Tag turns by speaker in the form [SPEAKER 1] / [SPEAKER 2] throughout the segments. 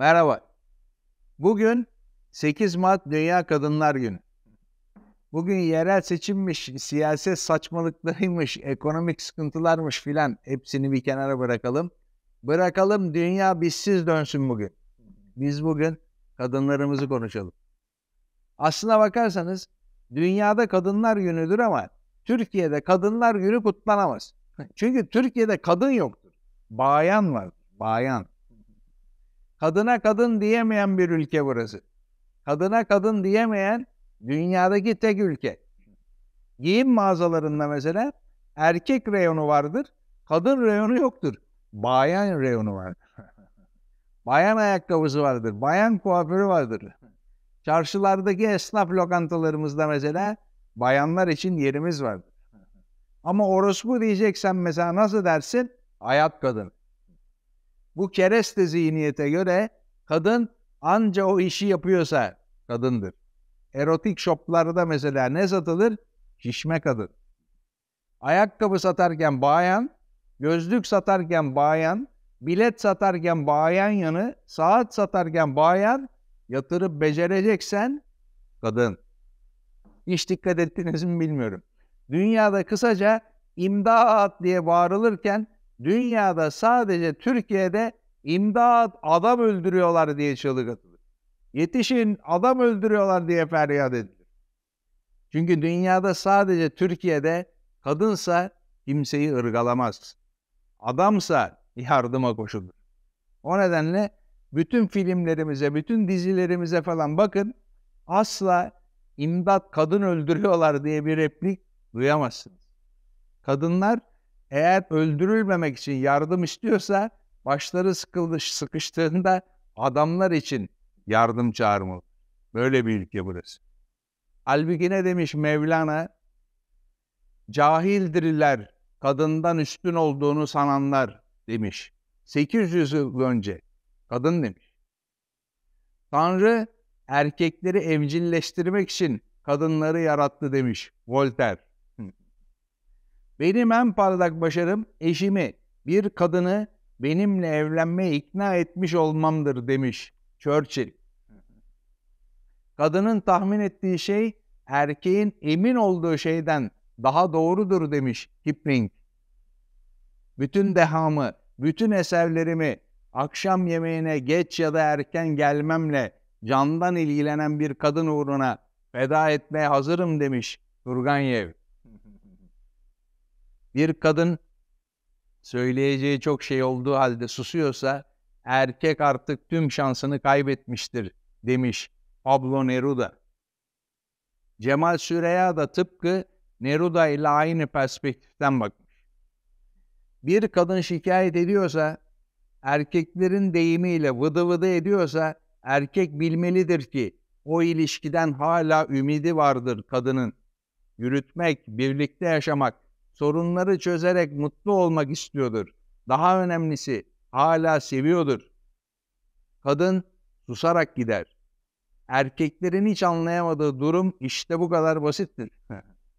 [SPEAKER 1] Merhaba. Bugün 8 Mart Dünya Kadınlar Günü. Bugün yerel seçimmiş, siyaset saçmalıklarıymış, ekonomik sıkıntılarmış filan hepsini bir kenara bırakalım. Bırakalım dünya bizsiz dönsün bugün. Biz bugün kadınlarımızı konuşalım. Aslına bakarsanız dünyada kadınlar günüdür ama Türkiye'de kadınlar günü kutlanamaz. Çünkü Türkiye'de kadın yoktur. Bayan var, bayan kadına kadın diyemeyen bir ülke burası. Kadına kadın diyemeyen dünyadaki tek ülke. Giyim mağazalarında mesela erkek reyonu vardır, kadın reyonu yoktur. Bayan reyonu vardır. bayan ayakkabısı vardır, bayan kuaförü vardır. Çarşılardaki esnaf lokantalarımızda mesela bayanlar için yerimiz vardır. Ama orospu diyeceksen mesela nasıl dersin? Hayat kadın bu kereste zihniyete göre kadın anca o işi yapıyorsa kadındır. Erotik şoplarda mesela ne satılır? Şişme kadın. Ayakkabı satarken bayan, gözlük satarken bayan, bilet satarken bayan yanı, saat satarken bayan, yatırıp becereceksen kadın. Hiç dikkat ettiniz mi bilmiyorum. Dünyada kısaca imdat diye bağırılırken dünyada sadece Türkiye'de imdat adam öldürüyorlar diye çığlık atılır. Yetişin adam öldürüyorlar diye feryat edilir. Çünkü dünyada sadece Türkiye'de kadınsa kimseyi ırgalamaz. Adamsa yardıma koşulur. O nedenle bütün filmlerimize, bütün dizilerimize falan bakın asla imdat kadın öldürüyorlar diye bir replik duyamazsınız. Kadınlar eğer öldürülmemek için yardım istiyorsa başları sıkıldı, sıkıştığında adamlar için yardım çağırmalı. Böyle bir ülke burası. Halbuki ne demiş Mevlana? Cahildirler, kadından üstün olduğunu sananlar demiş. 800 yıl önce kadın demiş. Tanrı erkekleri evcilleştirmek için kadınları yarattı demiş Voltaire. Benim en parlak başarım eşimi, bir kadını benimle evlenmeye ikna etmiş olmamdır demiş Churchill. Kadının tahmin ettiği şey erkeğin emin olduğu şeyden daha doğrudur demiş Kipling. Bütün dehamı, bütün eserlerimi akşam yemeğine geç ya da erken gelmemle candan ilgilenen bir kadın uğruna feda etmeye hazırım demiş Turgenev. Bir kadın söyleyeceği çok şey olduğu halde susuyorsa erkek artık tüm şansını kaybetmiştir demiş Pablo Neruda. Cemal Süreya da tıpkı Neruda ile aynı perspektiften bakmış. Bir kadın şikayet ediyorsa, erkeklerin deyimiyle vıdı vıdı ediyorsa, erkek bilmelidir ki o ilişkiden hala ümidi vardır kadının. Yürütmek, birlikte yaşamak, sorunları çözerek mutlu olmak istiyordur. Daha önemlisi hala seviyordur. Kadın susarak gider. Erkeklerin hiç anlayamadığı durum işte bu kadar basittir.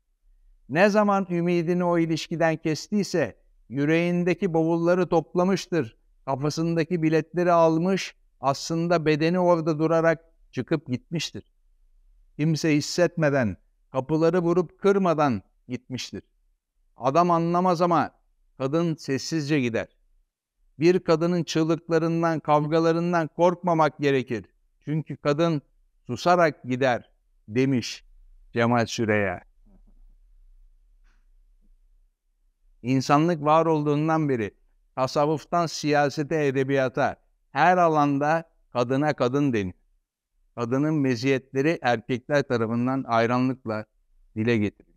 [SPEAKER 1] ne zaman ümidini o ilişkiden kestiyse yüreğindeki bavulları toplamıştır. Kafasındaki biletleri almış, aslında bedeni orada durarak çıkıp gitmiştir. Kimse hissetmeden, kapıları vurup kırmadan gitmiştir. Adam anlamaz ama kadın sessizce gider. Bir kadının çığlıklarından, kavgalarından korkmamak gerekir. Çünkü kadın susarak gider demiş Cemal Süreya. İnsanlık var olduğundan beri tasavvuftan siyasete, edebiyata her alanda kadına kadın denir. Kadının meziyetleri erkekler tarafından ayranlıkla dile getirilir.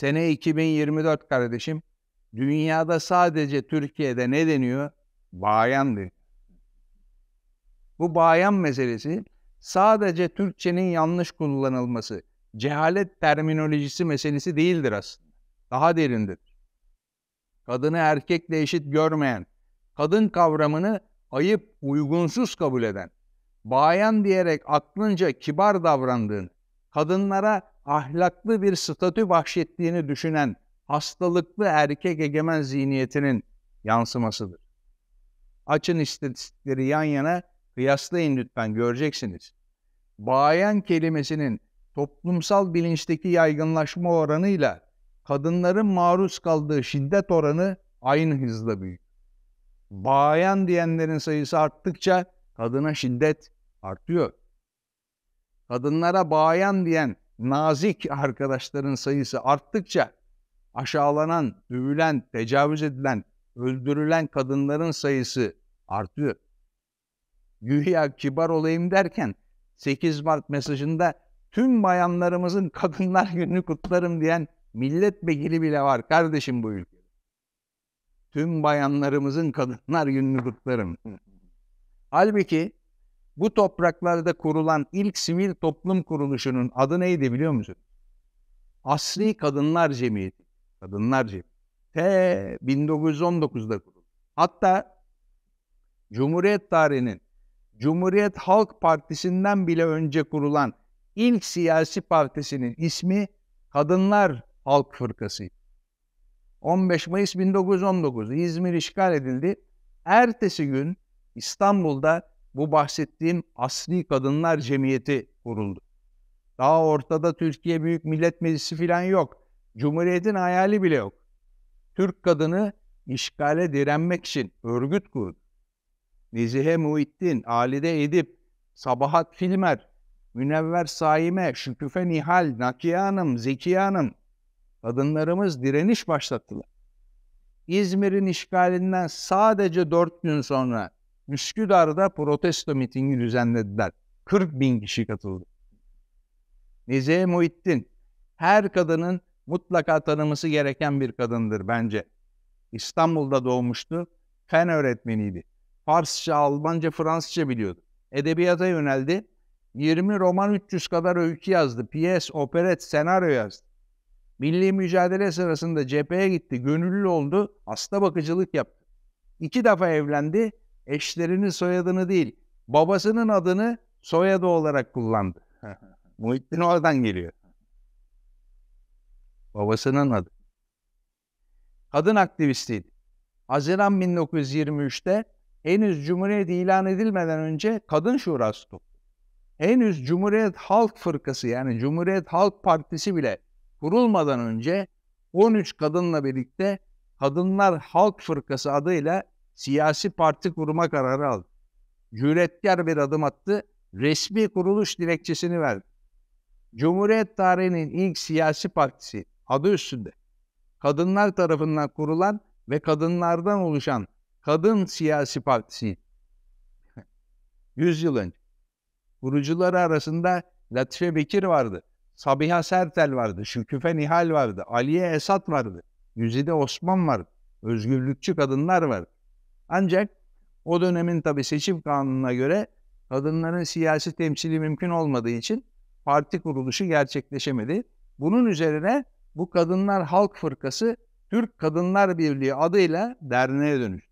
[SPEAKER 1] Sene 2024 kardeşim. Dünyada sadece Türkiye'de ne deniyor? Bayan Bu bayan meselesi sadece Türkçenin yanlış kullanılması, cehalet terminolojisi meselesi değildir aslında. Daha derindir. Kadını erkekle eşit görmeyen, kadın kavramını ayıp, uygunsuz kabul eden, bayan diyerek aklınca kibar davrandığın, kadınlara ahlaklı bir statü bahşettiğini düşünen hastalıklı erkek egemen zihniyetinin yansımasıdır. Açın istatistikleri yan yana kıyaslayın lütfen göreceksiniz. Bayan kelimesinin toplumsal bilinçteki yaygınlaşma oranıyla kadınların maruz kaldığı şiddet oranı aynı hızla büyük. Bayan diyenlerin sayısı arttıkça kadına şiddet artıyor. Kadınlara bayan diyen nazik arkadaşların sayısı arttıkça aşağılanan, dövülen, tecavüz edilen, öldürülen kadınların sayısı artıyor. Güya kibar olayım derken 8 Mart mesajında tüm bayanlarımızın kadınlar gününü kutlarım diyen milletvekili bile var kardeşim bu ülkede. Tüm bayanlarımızın kadınlar gününü kutlarım. Halbuki bu topraklarda kurulan ilk sivil toplum kuruluşunun adı neydi biliyor musun? Asri Kadınlar Cemiyeti. Kadınlar Cemiyeti. T 1919'da kuruldu. Hatta Cumhuriyet tarihinin Cumhuriyet Halk Partisi'nden bile önce kurulan ilk siyasi partisinin ismi Kadınlar Halk Fırkası. 15 Mayıs 1919 İzmir işgal edildi. Ertesi gün İstanbul'da bu bahsettiğim asli kadınlar cemiyeti kuruldu. Daha ortada Türkiye Büyük Millet Meclisi falan yok. Cumhuriyetin hayali bile yok. Türk kadını işgale direnmek için örgüt kurdu. Nezihe Muhittin, Alide Edip, Sabahat Filmer, Münevver Saime, Şüküfe Nihal, Nakiye Hanım, Zekiye Hanım, kadınlarımız direniş başlattılar. İzmir'in işgalinden sadece dört gün sonra Üsküdar'da protesto mitingi düzenlediler. 40 bin kişi katıldı. Nezihe Muhittin, her kadının mutlaka tanıması gereken bir kadındır bence. İstanbul'da doğmuştu, fen öğretmeniydi. Farsça, Almanca, Fransızca biliyordu. Edebiyata yöneldi. 20 roman 300 kadar öykü yazdı. Piyes, operet, senaryo yazdı. Milli mücadele sırasında cepheye gitti, gönüllü oldu, hasta bakıcılık yaptı. İki defa evlendi, eşlerinin soyadını değil, babasının adını soyadı olarak kullandı. Muhittin oradan geliyor. Babasının adı. Kadın aktivistiydi. Haziran 1923'te henüz Cumhuriyet ilan edilmeden önce Kadın Şurası toplu. Henüz Cumhuriyet Halk Fırkası yani Cumhuriyet Halk Partisi bile kurulmadan önce 13 kadınla birlikte Kadınlar Halk Fırkası adıyla siyasi parti kurma kararı aldı. Cüretkar bir adım attı, resmi kuruluş dilekçesini verdi. Cumhuriyet tarihinin ilk siyasi partisi adı üstünde kadınlar tarafından kurulan ve kadınlardan oluşan kadın siyasi partisi 100 yıl önce. Kurucuları arasında Latife Bekir vardı, Sabiha Sertel vardı, Şüküfe Nihal vardı, Aliye Esat vardı, Yüzide Osman vardı, özgürlükçü kadınlar vardı. Ancak o dönemin tabii seçim kanununa göre kadınların siyasi temsili mümkün olmadığı için parti kuruluşu gerçekleşemedi. Bunun üzerine bu Kadınlar Halk Fırkası Türk Kadınlar Birliği adıyla derneğe dönüştü.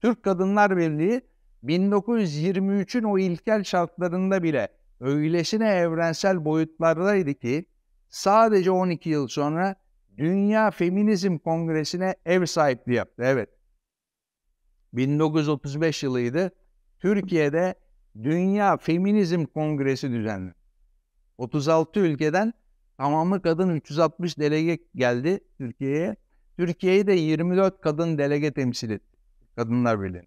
[SPEAKER 1] Türk Kadınlar Birliği 1923'ün o ilkel şartlarında bile öylesine evrensel boyutlardaydı ki sadece 12 yıl sonra Dünya Feminizm Kongresi'ne ev sahipliği yaptı. Evet, 1935 yılıydı. Türkiye'de Dünya Feminizm Kongresi düzenli. 36 ülkeden tamamı kadın 360 delege geldi Türkiye'ye. Türkiye'yi de 24 kadın delege temsil etti. Kadınlar Birliği.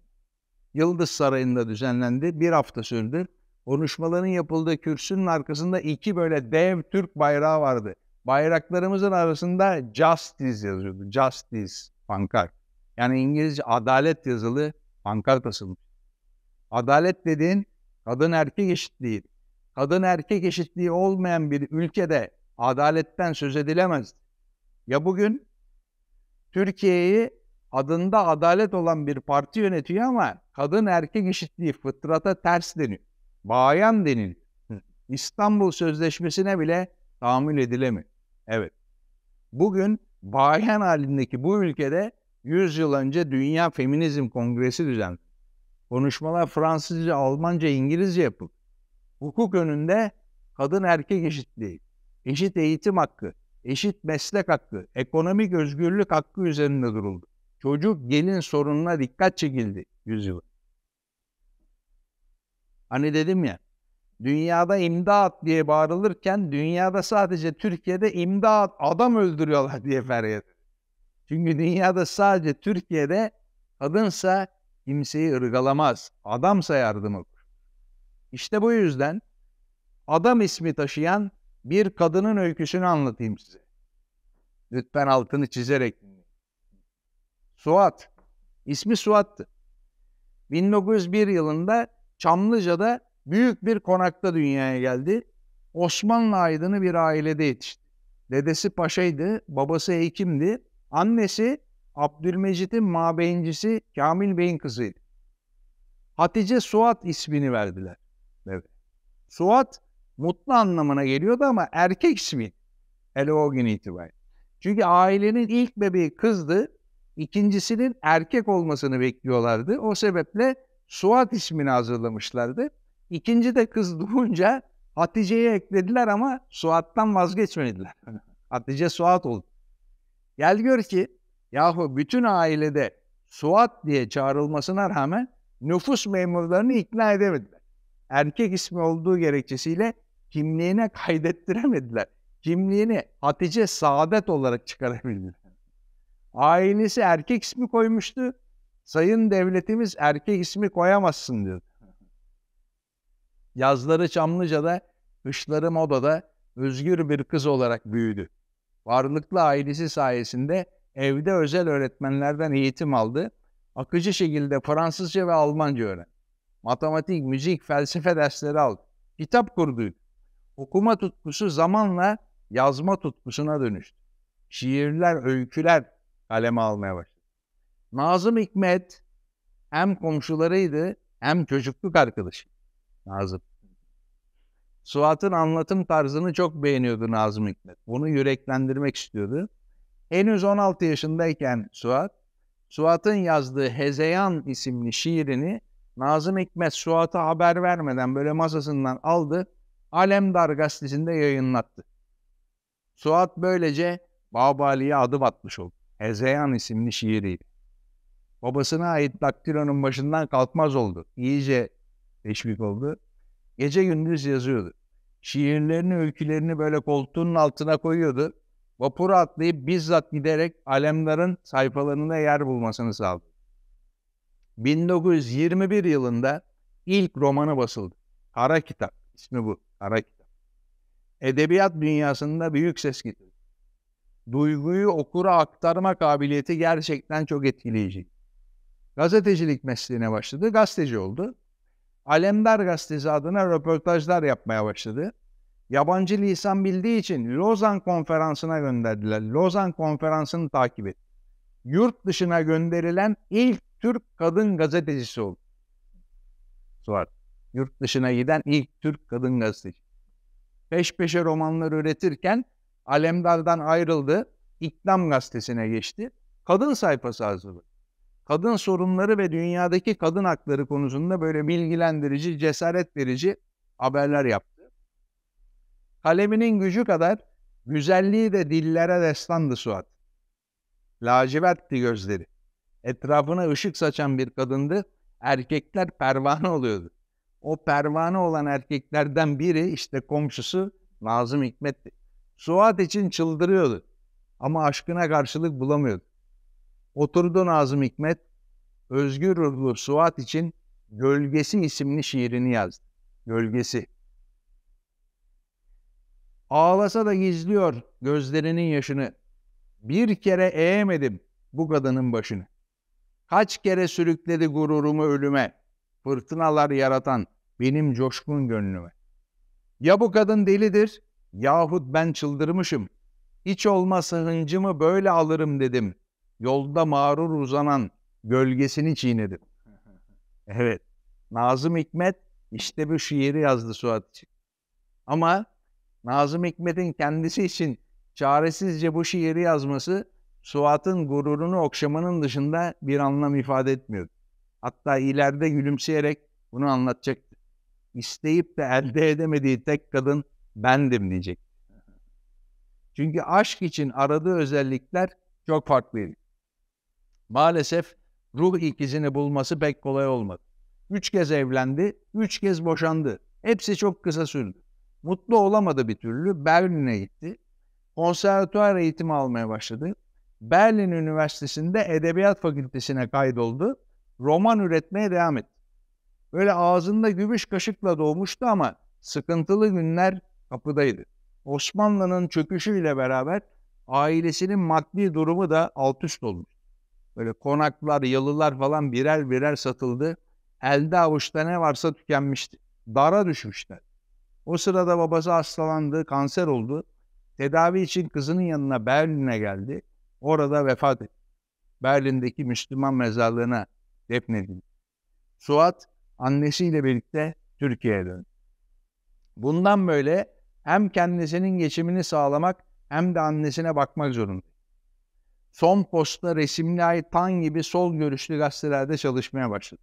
[SPEAKER 1] Yıldız Sarayı'nda düzenlendi. Bir hafta sürdü. Konuşmaların yapıldığı kürsünün arkasında iki böyle dev Türk bayrağı vardı. Bayraklarımızın arasında Justice yazıyordu. Justice pankart. Yani İngilizce adalet yazılı pankart asılmış. Adalet dediğin kadın erkek eşitliği. Kadın erkek eşitliği olmayan bir ülkede adaletten söz edilemez. Ya bugün Türkiye'yi adında adalet olan bir parti yönetiyor ama kadın erkek eşitliği fıtrata ters deniyor. Bayan deniliyor. İstanbul Sözleşmesi'ne bile tahammül edilemiyor. Evet. Bugün bayan halindeki bu ülkede 100 yıl önce Dünya Feminizm Kongresi düzenledi. Konuşmalar Fransızca, Almanca, İngilizce yapıldı. Hukuk önünde kadın erkek eşitliği, eşit eğitim hakkı, eşit meslek hakkı, ekonomik özgürlük hakkı üzerinde duruldu. Çocuk gelin sorununa dikkat çekildi yıl. Hani dedim ya, dünyada imdat diye bağırılırken dünyada sadece Türkiye'de imdat adam öldürüyorlar diye feryat. Çünkü dünyada sadece Türkiye'de kadınsa kimseyi ırgalamaz. Adamsa yardım olur. İşte bu yüzden adam ismi taşıyan bir kadının öyküsünü anlatayım size. Lütfen altını çizerek. Suat. İsmi Suat'tı. 1901 yılında Çamlıca'da büyük bir konakta dünyaya geldi. Osmanlı aydını bir ailede yetişti. Dedesi paşaydı, babası hekimdi. Annesi Abdülmecit'in mabeyincisi Kamil Bey'in kızıydı. Hatice Suat ismini verdiler. Evet. Suat mutlu anlamına geliyordu ama erkek ismi. Hele o gün itibariyle. Çünkü ailenin ilk bebeği kızdı. ikincisinin erkek olmasını bekliyorlardı. O sebeple Suat ismini hazırlamışlardı. İkinci de kız doğunca Hatice'ye eklediler ama Suat'tan vazgeçmediler. Hatice Suat oldu. Gel gör ki yahu bütün ailede Suat diye çağrılmasına rağmen nüfus memurlarını ikna edemediler. Erkek ismi olduğu gerekçesiyle kimliğine kaydettiremediler. Kimliğini Hatice Saadet olarak çıkarabildiler. Ailesi erkek ismi koymuştu. Sayın devletimiz erkek ismi koyamazsın diyordu. Yazları Çamlıca'da, kışları Moda'da özgür bir kız olarak büyüdü varlıklı ailesi sayesinde evde özel öğretmenlerden eğitim aldı. Akıcı şekilde Fransızca ve Almanca öğrendi. Matematik, müzik, felsefe dersleri aldı. Kitap kurdu. Okuma tutkusu zamanla yazma tutkusuna dönüştü. Şiirler, öyküler kaleme almaya başladı. Nazım Hikmet hem komşularıydı hem çocukluk arkadaşı. Nazım. Suat'ın anlatım tarzını çok beğeniyordu Nazım Hikmet. Bunu yüreklendirmek istiyordu. Henüz 16 yaşındayken Suat, Suat'ın yazdığı Hezeyan isimli şiirini Nazım Hikmet Suat'a haber vermeden böyle masasından aldı, Alemdar gazetesinde yayınlattı. Suat böylece Babali'ye adım atmış oldu. Hezeyan isimli şiiriydi. Babasına ait daktilonun başından kalkmaz oldu. İyice teşvik oldu. Gece gündüz yazıyordu. Şiirlerini, öykülerini böyle koltuğunun altına koyuyordu. Vapura atlayıp bizzat giderek alemlerin sayfalarında yer bulmasını sağladı. 1921 yılında ilk romanı basıldı. Kara Kitap ismi bu. Kara Kitap. Edebiyat dünyasında büyük ses getirdi. Duyguyu okura aktarma kabiliyeti gerçekten çok etkileyici. Gazetecilik mesleğine başladı, gazeteci oldu. Alemdar Gazetesi adına röportajlar yapmaya başladı. Yabancı lisan bildiği için Lozan Konferansı'na gönderdiler. Lozan Konferansı'nı takip etti. Yurt dışına gönderilen ilk Türk kadın gazetecisi oldu. Suat. Yurt dışına giden ilk Türk kadın gazeteci. Peş peşe romanlar üretirken Alemdar'dan ayrıldı. İklam gazetesine geçti. Kadın sayfası hazırladı kadın sorunları ve dünyadaki kadın hakları konusunda böyle bilgilendirici, cesaret verici haberler yaptı. Kaleminin gücü kadar güzelliği de dillere destandı Suat. Lacivertti gözleri. Etrafına ışık saçan bir kadındı. Erkekler pervane oluyordu. O pervane olan erkeklerden biri işte komşusu Nazım Hikmet'ti. Suat için çıldırıyordu ama aşkına karşılık bulamıyordu. Oturdu Nazım Hikmet, özgür ruhlu Suat için Gölgesi isimli şiirini yazdı. Gölgesi. Ağlasa da gizliyor gözlerinin yaşını. Bir kere eğemedim bu kadının başını. Kaç kere sürükledi gururumu ölüme. Fırtınalar yaratan benim coşkun gönlüme. Ya bu kadın delidir yahut ben çıldırmışım. Hiç olmasa hıncımı böyle alırım dedim yolda mağrur uzanan gölgesini çiğnedi. Evet. Nazım Hikmet işte bu şiiri yazdı Suat için. Ama Nazım Hikmet'in kendisi için çaresizce bu şiiri yazması Suat'ın gururunu okşamanın dışında bir anlam ifade etmiyordu. Hatta ileride gülümseyerek bunu anlatacaktı. İsteyip de elde edemediği tek kadın bendim diyecek. Çünkü aşk için aradığı özellikler çok farklıydı. Maalesef ruh ikizini bulması pek kolay olmadı. Üç kez evlendi, üç kez boşandı. Hepsi çok kısa sürdü. Mutlu olamadı bir türlü. Berlin'e gitti. Konservatuar eğitimi almaya başladı. Berlin Üniversitesi'nde Edebiyat Fakültesine kaydoldu. Roman üretmeye devam etti. Böyle ağzında gümüş kaşıkla doğmuştu ama sıkıntılı günler kapıdaydı. Osmanlı'nın çöküşüyle beraber ailesinin maddi durumu da alt üst olmuş. Böyle konaklar, yalılar falan birer birer satıldı. Elde avuçta ne varsa tükenmişti. Dara düşmüşler. O sırada babası hastalandı, kanser oldu. Tedavi için kızının yanına Berlin'e geldi. Orada vefat etti. Berlin'deki Müslüman mezarlığına defnedildi. Suat annesiyle birlikte Türkiye'ye döndü. Bundan böyle hem kendisinin geçimini sağlamak hem de annesine bakmak zorunda son posta resimli ay Tan gibi sol görüşlü gazetelerde çalışmaya başladı.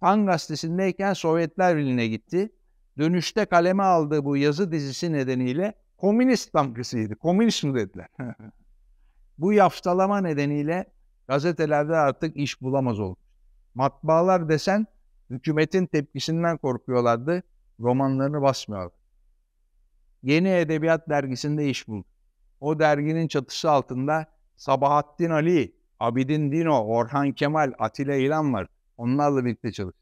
[SPEAKER 1] Tan gazetesindeyken Sovyetler Birliği'ne gitti. Dönüşte kaleme aldığı bu yazı dizisi nedeniyle Komünist Bankası'ydı. Komünist mi dediler. bu yaftalama nedeniyle gazetelerde artık iş bulamaz oldu. Matbaalar desen hükümetin tepkisinden korkuyorlardı. Romanlarını basmıyorlardı. Yeni Edebiyat dergisinde iş buldu. O derginin çatısı altında Sabahattin Ali, Abidin Dino, Orhan Kemal, Atilla İlan var. Onlarla birlikte çalıştı.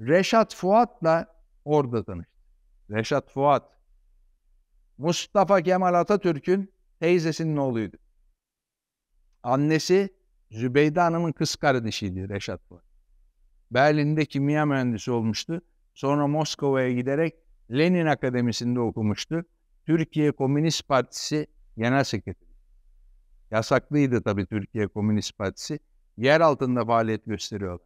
[SPEAKER 1] Reşat Fuat'la orada tanıştı. Reşat Fuat, Mustafa Kemal Atatürk'ün teyzesinin oğluydu. Annesi Zübeyde Hanım'ın kız kardeşiydi Reşat Fuat. Berlin'de kimya mühendisi olmuştu. Sonra Moskova'ya giderek Lenin Akademisi'nde okumuştu. Türkiye Komünist Partisi Genel Sekreteri. Yasaklıydı tabii Türkiye Komünist Partisi. Yer altında faaliyet gösteriyor.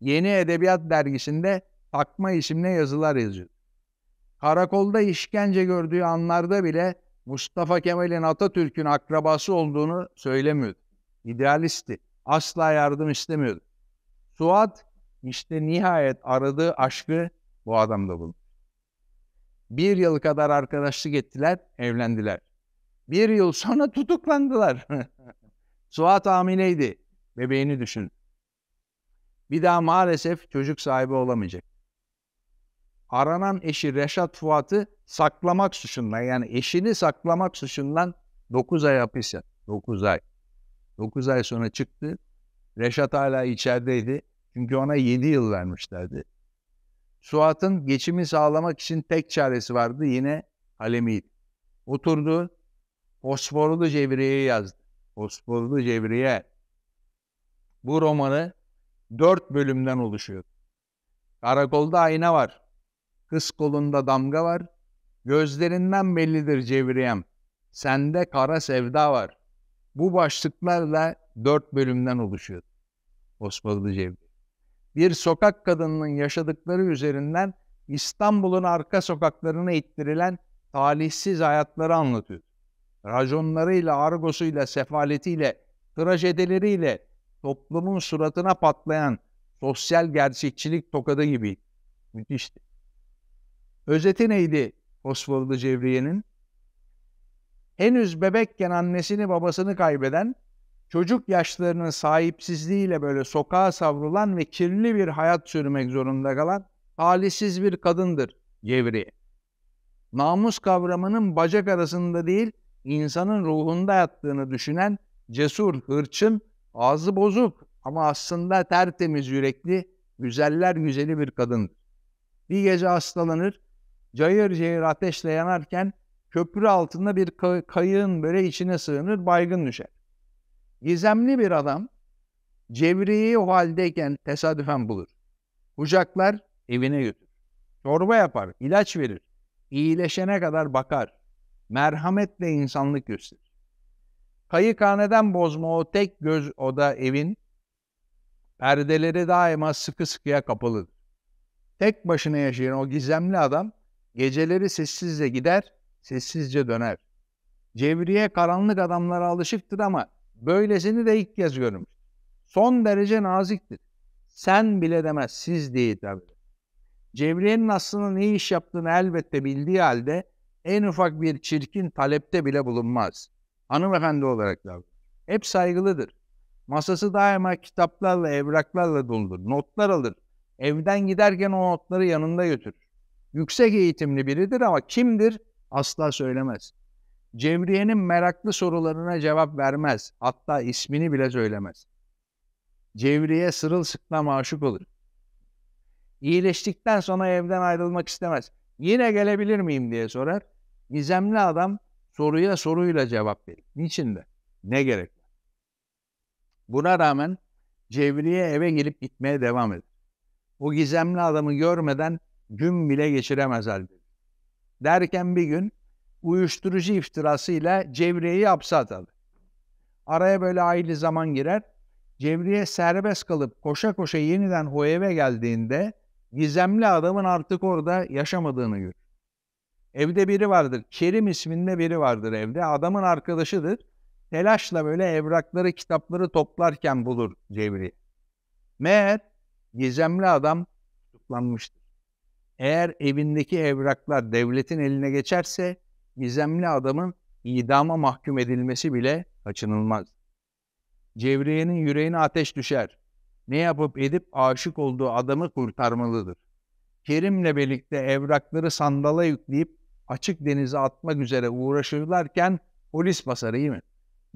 [SPEAKER 1] Yeni Edebiyat Dergisi'nde takma isimle yazılar yazıyor. Karakolda işkence gördüğü anlarda bile Mustafa Kemal'in Atatürk'ün akrabası olduğunu söylemiyordu. İdealisti. Asla yardım istemiyordu. Suat işte nihayet aradığı aşkı bu adamda buldu. Bir yıl kadar arkadaşlık ettiler, evlendiler. Bir yıl sonra tutuklandılar. Suat hamileydi. Bebeğini düşün. Bir daha maalesef çocuk sahibi olamayacak. Aranan eşi Reşat Fuat'ı saklamak suçundan yani eşini saklamak suçundan 9 ay hapis yattı. 9 ay. 9 ay sonra çıktı. Reşat hala içerideydi. Çünkü ona 7 yıl vermişlerdi. Suat'ın geçimi sağlamak için tek çaresi vardı. Yine Halemiydi. Oturdu, Fosforlu Cevriye yazdı. Fosforlu Cevriye. Bu romanı dört bölümden oluşuyor. Karakolda ayna var. Kız kolunda damga var. Gözlerinden bellidir Cevriyem. Sende kara sevda var. Bu başlıklarla dört bölümden oluşuyor. Osmanlı Cevriye. Bir sokak kadınının yaşadıkları üzerinden İstanbul'un arka sokaklarına ittirilen talihsiz hayatları anlatıyor rajonlarıyla, argosuyla, sefaletiyle, trajedileriyle toplumun suratına patlayan sosyal gerçekçilik tokadı gibi müthişti. Özeti neydi Osvaldo Cevriye'nin? Henüz bebekken annesini babasını kaybeden, çocuk yaşlarının sahipsizliğiyle böyle sokağa savrulan ve kirli bir hayat sürmek zorunda kalan halisiz bir kadındır Cevriye. Namus kavramının bacak arasında değil, insanın ruhunda yattığını düşünen cesur, hırçın, ağzı bozuk ama aslında tertemiz yürekli, güzeller güzeli bir kadındır. Bir gece hastalanır, cayır cayır ateşle yanarken köprü altında bir kay- kayığın böyle içine sığınır, baygın düşer. Gizemli bir adam Cevriye'yi o haldeyken tesadüfen bulur. Kucaklar evine götür. Çorba yapar, ilaç verir. İyileşene kadar bakar merhametle insanlık gösterir. Kayıkhaneden bozma o tek göz oda evin perdeleri daima sıkı sıkıya kapalıdır. Tek başına yaşayan o gizemli adam geceleri sessizce gider, sessizce döner. Cevriye karanlık adamlara alışıktır ama böylesini de ilk kez görmüş. Son derece naziktir. Sen bile demez, siz diye hitap eder. Cevriye'nin aslında ne iş yaptığını elbette bildiği halde en ufak bir çirkin talepte bile bulunmaz. Hanımefendi olarak da hep saygılıdır. Masası daima kitaplarla, evraklarla doludur. Notlar alır. Evden giderken o notları yanında götürür. Yüksek eğitimli biridir ama kimdir asla söylemez. Cevriye'nin meraklı sorularına cevap vermez. Hatta ismini bile söylemez. Cevriye sırılsıklam aşık olur. İyileştikten sonra evden ayrılmak istemez. Yine gelebilir miyim diye sorar. Gizemli adam soruya soruyla cevap verir. Niçin de? Ne gerek var? Buna rağmen Cevriye eve gelip gitmeye devam eder. O gizemli adamı görmeden gün bile geçiremez halde. Derken bir gün uyuşturucu iftirasıyla Cevriye'yi hapse atar. Araya böyle aylı zaman girer. Cevriye serbest kalıp koşa koşa yeniden o eve geldiğinde gizemli adamın artık orada yaşamadığını görür. Evde biri vardır. Kerim isminde biri vardır evde. Adamın arkadaşıdır. Telaşla böyle evrakları, kitapları toplarken bulur Cevri. Meğer gizemli adam tutuklanmıştır. Eğer evindeki evraklar devletin eline geçerse gizemli adamın idama mahkum edilmesi bile kaçınılmaz. Cevriye'nin yüreğine ateş düşer. Ne yapıp edip aşık olduğu adamı kurtarmalıdır. Kerim'le birlikte evrakları sandala yükleyip açık denize atmak üzere uğraşırlarken polis basar iyi mi?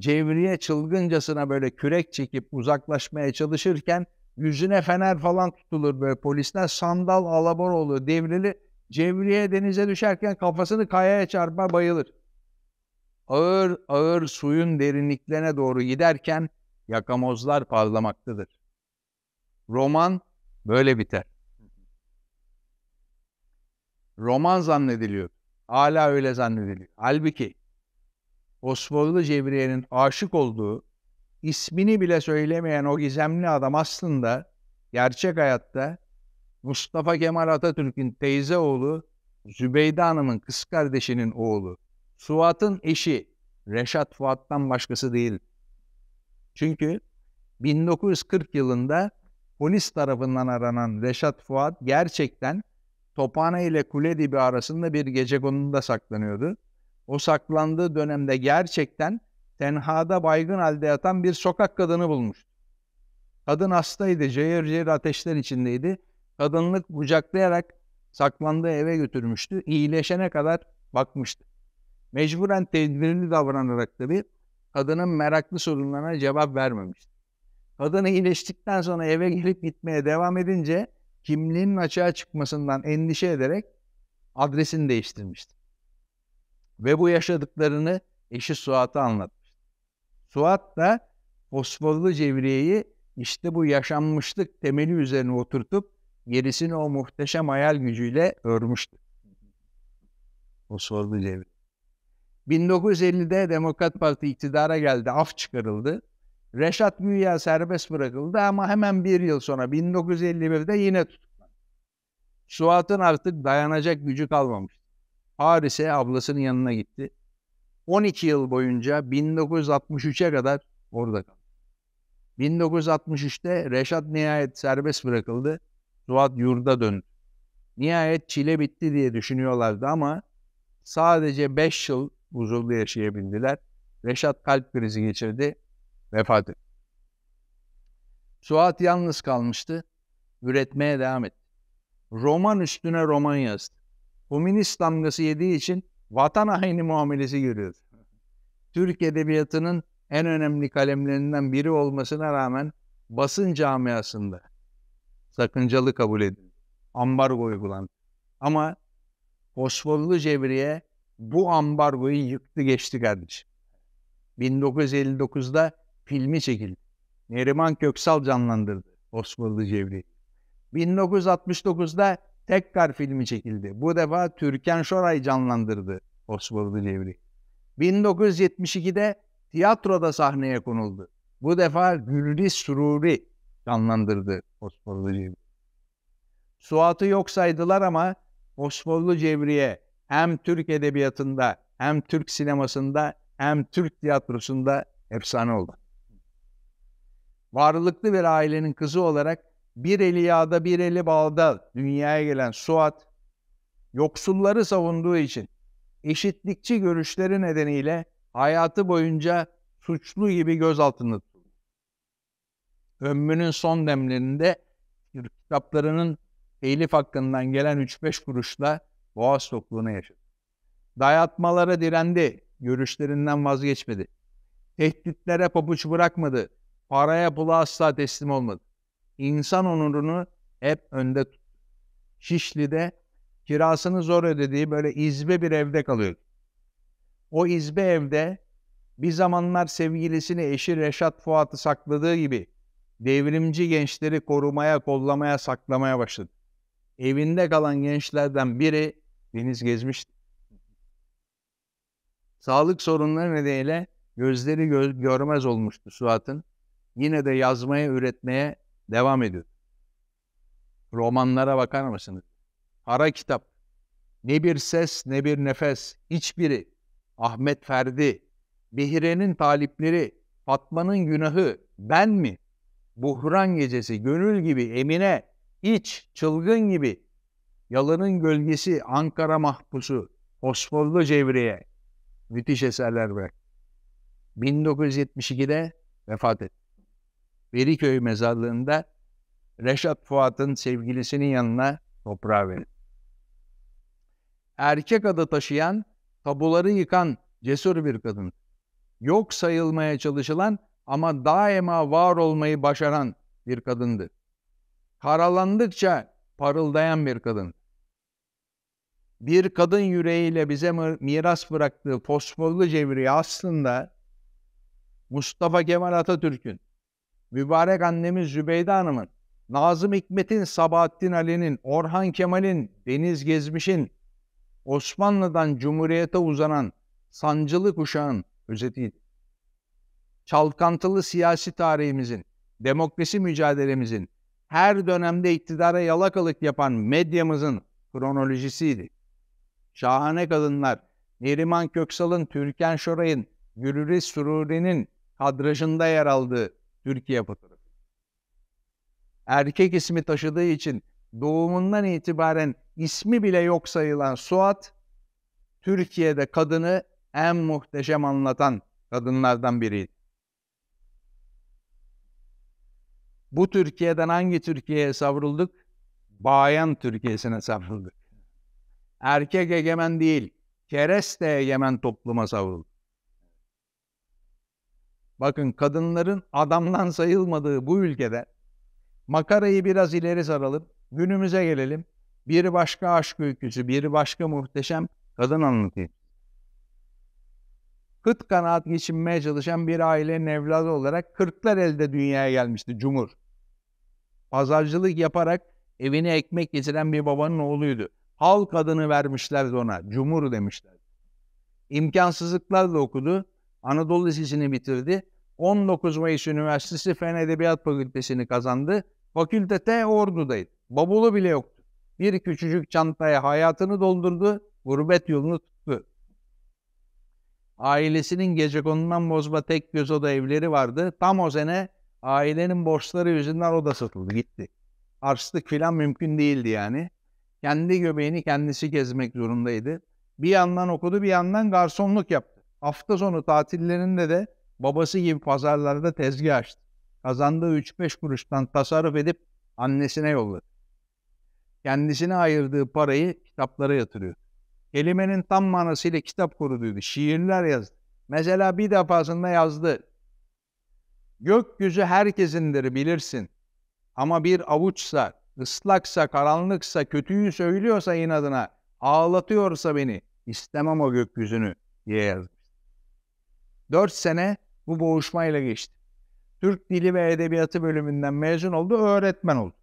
[SPEAKER 1] Cevriye çılgıncasına böyle kürek çekip uzaklaşmaya çalışırken yüzüne fener falan tutulur böyle polisler. Sandal alabor olur devrili. Cevriye denize düşerken kafasını kayaya çarpar bayılır. Ağır ağır suyun derinliklerine doğru giderken yakamozlar parlamaktadır. Roman böyle biter. Roman zannediliyor. Hala öyle zannediliyor. Halbuki Osmanlı Cebriye'nin aşık olduğu, ismini bile söylemeyen o gizemli adam aslında gerçek hayatta Mustafa Kemal Atatürk'ün teyze oğlu Zübeyde Hanım'ın kız kardeşinin oğlu. Suat'ın eşi Reşat Fuat'tan başkası değil. Çünkü 1940 yılında polis tarafından aranan Reşat Fuat gerçekten Tophane ile kule dibi arasında bir gece konunda saklanıyordu. O saklandığı dönemde gerçekten tenhada baygın halde yatan bir sokak kadını bulmuştu. Kadın hastaydı, cayır cayır ateşler içindeydi. Kadınlık bucaklayarak saklandığı eve götürmüştü. İyileşene kadar bakmıştı. Mecburen tedbirli davranarak tabii kadının meraklı sorunlarına cevap vermemişti. Kadın iyileştikten sonra eve gelip gitmeye devam edince kimliğinin açığa çıkmasından endişe ederek adresini değiştirmişti. Ve bu yaşadıklarını eşi Suat'a anlatmıştı. Suat da Osmanlı cevriyeyi işte bu yaşanmışlık temeli üzerine oturtup gerisini o muhteşem hayal gücüyle örmüştü. Osmanlı cevriye. 1950'de Demokrat Parti iktidara geldi, af çıkarıldı Reşat Güya serbest bırakıldı ama hemen bir yıl sonra 1951'de yine tutuklandı. Suat'ın artık dayanacak gücü kalmamış. Paris'e ablasının yanına gitti. 12 yıl boyunca 1963'e kadar orada kaldı. 1963'te Reşat nihayet serbest bırakıldı. Suat yurda döndü. Nihayet çile bitti diye düşünüyorlardı ama sadece 5 yıl huzurlu yaşayabildiler. Reşat kalp krizi geçirdi vefat etti. Suat yalnız kalmıştı. Üretmeye devam etti. Roman üstüne roman yazdı. Komünist damgası yediği için vatan haini muamelesi görüyordu. Türk Edebiyatı'nın en önemli kalemlerinden biri olmasına rağmen basın camiasında sakıncalı kabul edildi. Ambargo uygulandı. Ama Fosforlu Cevriye bu ambargoyu yıktı geçti kardeşim. 1959'da filmi çekildi. Neriman Köksal canlandırdı Osmanlı Cevri. 1969'da tekrar filmi çekildi. Bu defa Türkan Şoray canlandırdı Osmanlı Cevri. 1972'de tiyatroda sahneye konuldu. Bu defa Gülriz Sururi canlandırdı Osmanlı Cevri. Suat'ı yok saydılar ama Osmanlı Cevri'ye hem Türk edebiyatında hem Türk sinemasında hem Türk tiyatrosunda efsane oldu varlıklı bir ailenin kızı olarak bir eli yağda bir eli balda dünyaya gelen Suat, yoksulları savunduğu için eşitlikçi görüşleri nedeniyle hayatı boyunca suçlu gibi gözaltında tutuldu. Ömrünün son demlerinde kitaplarının telif hakkından gelen 3-5 kuruşla boğaz tokluğunu yaşadı. Dayatmalara direndi, görüşlerinden vazgeçmedi. Tehditlere pabuç bırakmadı, paraya pula asla teslim olmadı. İnsan onurunu hep önde tuttu. Şişli'de kirasını zor ödediği böyle izbe bir evde kalıyordu. O izbe evde bir zamanlar sevgilisini eşi Reşat Fuat'ı sakladığı gibi devrimci gençleri korumaya, kollamaya, saklamaya başladı. Evinde kalan gençlerden biri Deniz Gezmişti. Sağlık sorunları nedeniyle gözleri gö görmez olmuştu Suat'ın yine de yazmaya, üretmeye devam ediyor. Romanlara bakar mısınız? Ara kitap. Ne bir ses, ne bir nefes. Hiçbiri. Ahmet Ferdi, Behire'nin talipleri, Fatma'nın günahı, ben mi? Buhran gecesi, gönül gibi, Emine, iç, çılgın gibi. Yalın'ın gölgesi, Ankara mahpusu, Fosforlu Cevriye. Müthiş eserler bırak. 1972'de vefat etti. Beriköy mezarlığında Reşat Fuat'ın sevgilisinin yanına toprağa verildi. Erkek adı taşıyan, tabuları yıkan cesur bir kadın. Yok sayılmaya çalışılan ama daima var olmayı başaran bir kadındı. Karalandıkça parıldayan bir kadın. Bir kadın yüreğiyle bize miras bıraktığı fosforlu cevriye aslında Mustafa Kemal Atatürk'ün mübarek annemiz Zübeyde Hanım'ın, Nazım Hikmet'in, Sabahattin Ali'nin, Orhan Kemal'in, Deniz Gezmiş'in, Osmanlı'dan Cumhuriyet'e uzanan sancılı kuşağın özetiydi. Çalkantılı siyasi tarihimizin, demokrasi mücadelemizin, her dönemde iktidara yalakalık yapan medyamızın kronolojisiydi. Şahane kadınlar, Neriman Köksal'ın, Türkan Şoray'ın, Gülriz Sururi'nin kadrajında yer aldığı Türkiye fotoğrafı. Erkek ismi taşıdığı için doğumundan itibaren ismi bile yok sayılan Suat, Türkiye'de kadını en muhteşem anlatan kadınlardan biriydi. Bu Türkiye'den hangi Türkiye'ye savrulduk? Bayan Türkiye'sine savrulduk. Erkek egemen değil, kereste egemen topluma savrulduk. Bakın kadınların adamdan sayılmadığı bu ülkede makarayı biraz ileri saralım, günümüze gelelim. Bir başka aşk öyküsü, bir başka muhteşem kadın anlatayım. Kıt kanaat geçinmeye çalışan bir ailenin evladı olarak kırklar elde dünyaya gelmişti Cumhur. Pazarcılık yaparak evine ekmek getiren bir babanın oğluydu. Halk adını vermişlerdi ona, Cumhur demişler. İmkansızlıklarla okudu, Anadolu Lisesi'ni bitirdi. 19 Mayıs Üniversitesi Fen Edebiyat Fakültesini kazandı. Fakültete Ordu'daydı. Bavulu bile yoktu. Bir küçücük çantaya hayatını doldurdu, gurbet yolunu tuttu. Ailesinin gece gecekonundan bozma tek göz oda evleri vardı. Tam o sene ailenin borçları yüzünden oda satıldı, gitti. Arslık filan mümkün değildi yani. Kendi göbeğini kendisi gezmek zorundaydı. Bir yandan okudu, bir yandan garsonluk yaptı. Hafta sonu tatillerinde de babası gibi pazarlarda tezgah açtı. Kazandığı 3-5 kuruştan tasarruf edip annesine yolladı. Kendisine ayırdığı parayı kitaplara yatırıyor. Kelimenin tam manasıyla kitap kuruduydu. Şiirler yazdı. Mesela bir defasında yazdı. Gökyüzü herkesindir bilirsin. Ama bir avuçsa, ıslaksa, karanlıksa, kötüyü söylüyorsa inadına, ağlatıyorsa beni, istemem o gökyüzünü diye yazdı. 4 sene bu boğuşmayla geçti. Türk Dili ve Edebiyatı bölümünden mezun oldu, öğretmen oldu.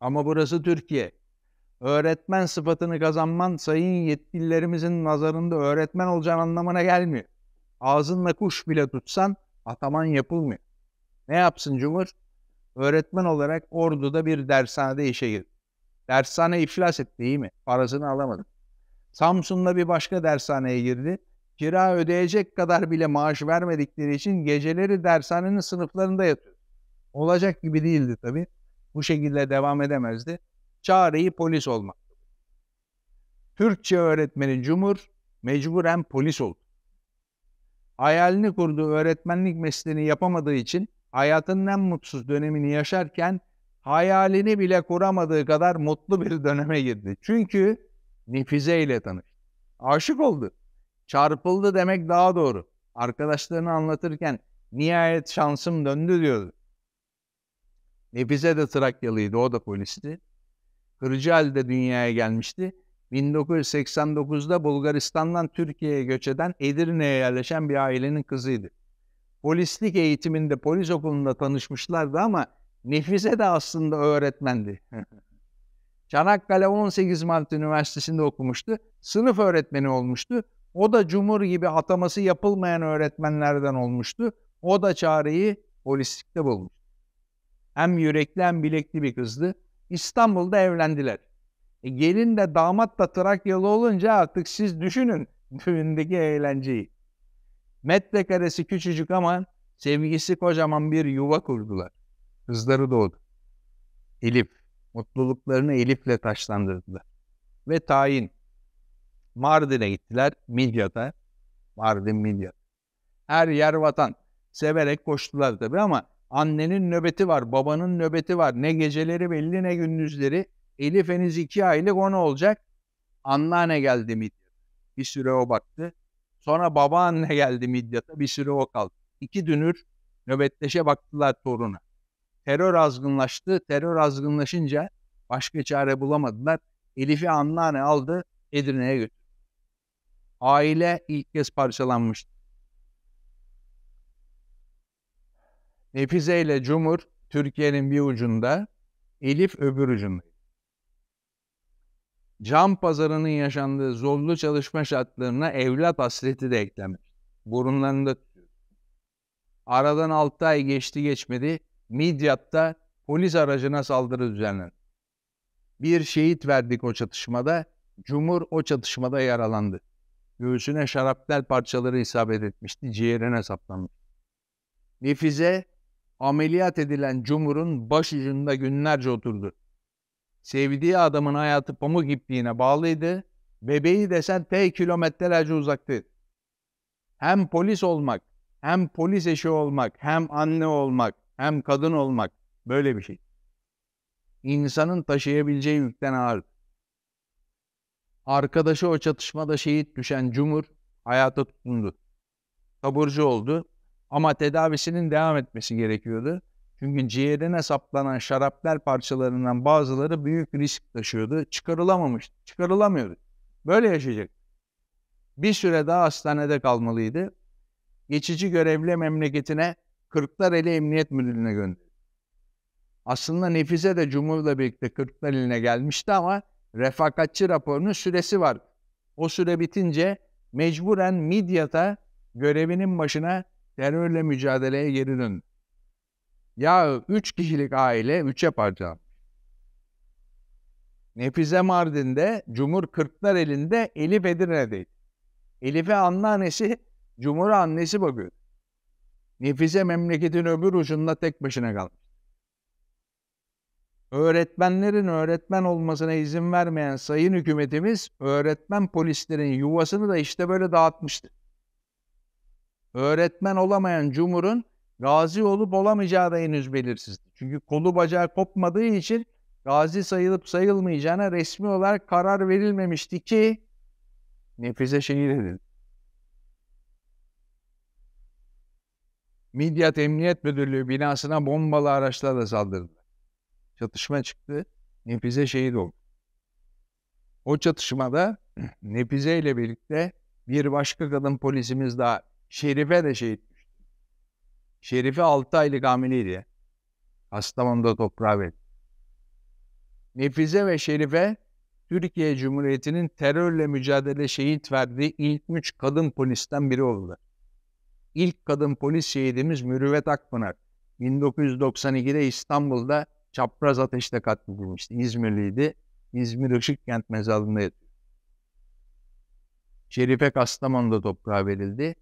[SPEAKER 1] Ama burası Türkiye. Öğretmen sıfatını kazanman sayın yetkililerimizin nazarında öğretmen olacağın anlamına gelmiyor. Ağzınla kuş bile tutsan ataman yapılmıyor. Ne yapsın Cumhur? Öğretmen olarak orduda bir dershanede işe girdi. Dershane iflas etti değil mi? Parasını alamadı. Samsun'da bir başka dershaneye girdi. Kira ödeyecek kadar bile maaş vermedikleri için geceleri dershanenin sınıflarında yatıyor. Olacak gibi değildi tabi. Bu şekilde devam edemezdi. Çareyi polis olmak. Türkçe öğretmeni Cumhur mecburen polis oldu. Hayalini kurduğu öğretmenlik mesleğini yapamadığı için hayatının en mutsuz dönemini yaşarken hayalini bile kuramadığı kadar mutlu bir döneme girdi. Çünkü Nifize ile tanıştı. Aşık oldu. Çarpıldı demek daha doğru. Arkadaşlarını anlatırken nihayet şansım döndü diyordu. Nefise de Trakyalıydı, o da polisti. Kırıcı halde dünyaya gelmişti. 1989'da Bulgaristan'dan Türkiye'ye göç eden Edirne'ye yerleşen bir ailenin kızıydı. Polislik eğitiminde polis okulunda tanışmışlardı ama Nefise de aslında öğretmendi. Çanakkale 18 Mart Üniversitesi'nde okumuştu. Sınıf öğretmeni olmuştu. O da Cumhur gibi ataması yapılmayan öğretmenlerden olmuştu. O da çareyi polislikte bulmuş. Hem yürekli hem bilekli bir kızdı. İstanbul'da evlendiler. E, gelin de damat da Trakyalı olunca artık siz düşünün düğündeki eğlenceyi. Metrekaresi küçücük ama sevgisi kocaman bir yuva kurdular. Kızları doğdu. Elif. Mutluluklarını Elif'le taşlandırdılar. Ve tayin. Mardin'e gittiler, Midyat'a. Mardin, Midyat. Her yer vatan. Severek koştular tabii ama annenin nöbeti var, babanın nöbeti var. Ne geceleri belli ne gündüzleri. Elif henüz iki aylık onu olacak. Anneanne geldi Midyat'a. Bir süre o baktı. Sonra babaanne geldi Midyat'a. Bir süre o kaldı. İki dünür nöbetleşe baktılar toruna. Terör azgınlaştı. Terör azgınlaşınca başka çare bulamadılar. Elif'i anneanne aldı Edirne'ye götürdü aile ilk kez parçalanmıştı. Nefize ile Cumhur Türkiye'nin bir ucunda, Elif öbür ucunda. Cam pazarının yaşandığı zorlu çalışma şartlarına evlat hasreti de eklemiş. Burunlarında tutuyor. Aradan 6 ay geçti geçmedi, Midyat'ta polis aracına saldırı düzenlendi. Bir şehit verdik o çatışmada, Cumhur o çatışmada yaralandı. Göğsüne şarapnel parçaları isabet etmişti, ciğerine saplanmış. Nefize, ameliyat edilen Cumhur'un baş ucunda günlerce oturdu. Sevdiği adamın hayatı pamuk ipliğine bağlıydı, bebeği desen T kilometrelerce uzaktı. Hem polis olmak, hem polis eşi olmak, hem anne olmak, hem kadın olmak böyle bir şey. İnsanın taşıyabileceği yükten ağır. Arkadaşı o çatışmada şehit düşen Cumhur hayata tutundu. Taburcu oldu ama tedavisinin devam etmesi gerekiyordu. Çünkü ciğerine saplanan şaraplar parçalarından bazıları büyük risk taşıyordu. Çıkarılamamıştı, çıkarılamıyordu. Böyle yaşayacak. Bir süre daha hastanede kalmalıydı. Geçici görevli memleketine Kırklareli Emniyet Müdürlüğü'ne gönderdi. Aslında Nefise de Cumhur'la birlikte Kırklareli'ne gelmişti ama refakatçi raporunun süresi var. O süre bitince mecburen Midyat'a görevinin başına terörle mücadeleye geri dön. Ya üç kişilik aile üçe parça. Nefize Mardin'de, Cumhur Kırklar elinde, Elif Edirne'deydi. Elif'e anneannesi, Cumhur'a annesi bakıyor. Nefize memleketin öbür ucunda tek başına kalmış öğretmenlerin öğretmen olmasına izin vermeyen sayın hükümetimiz öğretmen polislerin yuvasını da işte böyle dağıtmıştı. Öğretmen olamayan Cumhur'un gazi olup olamayacağı da henüz belirsizdi. Çünkü kolu bacağı kopmadığı için gazi sayılıp sayılmayacağına resmi olarak karar verilmemişti ki nefise şehir edildi. Midyat Emniyet Müdürlüğü binasına bombalı araçlarla saldırdı çatışma çıktı. Nefize şehit oldu. O çatışmada Nefize ile birlikte bir başka kadın polisimiz daha Şerife de şehit düştü. Şerife 6 aylık hamileydi. Kastamonu'da toprağa verildi. Nefize ve Şerife Türkiye Cumhuriyeti'nin terörle mücadele şehit verdiği ilk üç kadın polisten biri oldu. İlk kadın polis şehidimiz Mürüvvet Akpınar. 1992'de İstanbul'da çapraz ateşte katledilmişti. İzmirliydi. İzmir Işıkkent mezarlığında yatıyor. Şerife Kastamonu'da toprağa verildi.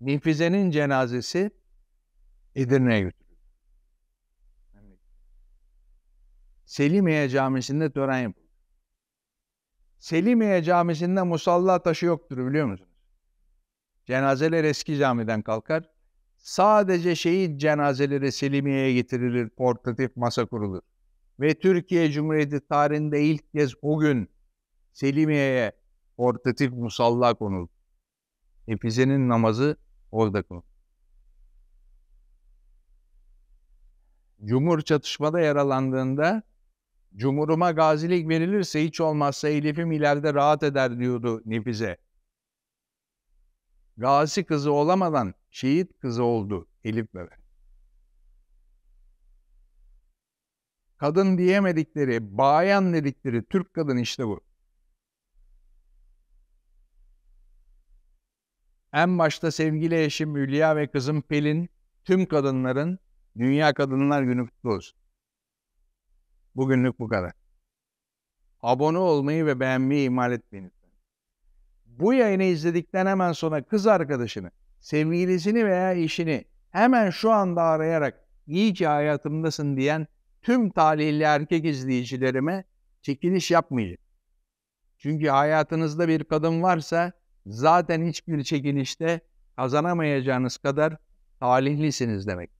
[SPEAKER 1] Nifize'nin cenazesi Edirne'ye götürüldü. Selimiye Camisi'nde tören yapıldı. Selimiye Camisi'nde musalla taşı yoktur biliyor musunuz? Cenazeler eski camiden kalkar sadece şehit cenazeleri Selimiye'ye getirilir, portatif masa kurulur. Ve Türkiye Cumhuriyeti tarihinde ilk kez o gün Selimiye'ye portatif musalla konuldu. Efize'nin namazı orada konuldu. Cumhur çatışmada yaralandığında Cumhuruma gazilik verilirse hiç olmazsa Elif'im ileride rahat eder diyordu Nefize. Gazi kızı olamadan şehit kızı oldu Elif Bebe. Kadın diyemedikleri, bayan dedikleri Türk kadın işte bu. En başta sevgili eşim Hülya ve kızım Pelin, tüm kadınların Dünya Kadınlar Günü kutlu olsun. Bugünlük bu kadar. Abone olmayı ve beğenmeyi ihmal etmeyin bu yayını izledikten hemen sonra kız arkadaşını, sevgilisini veya eşini hemen şu anda arayarak iyi ki hayatımdasın diyen tüm talihli erkek izleyicilerime çekiliş yapmayın. Çünkü hayatınızda bir kadın varsa zaten hiçbir çekilişte kazanamayacağınız kadar talihlisiniz demek.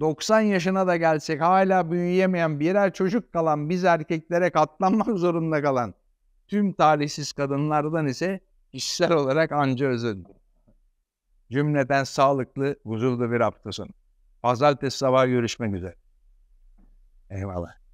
[SPEAKER 1] 90 yaşına da gelsek hala büyüyemeyen birer çocuk kalan biz erkeklere katlanmak zorunda kalan Tüm talihsiz kadınlardan ise kişisel olarak anca özür Cümleden sağlıklı, huzurlu bir haftasın. Pazartesi sabah görüşmek üzere. Eyvallah.